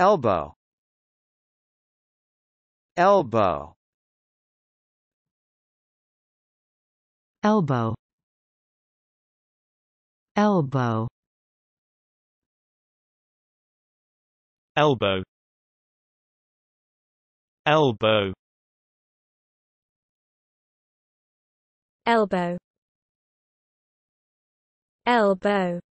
elbow elbow elbow elbow elbow elbow elbow elbow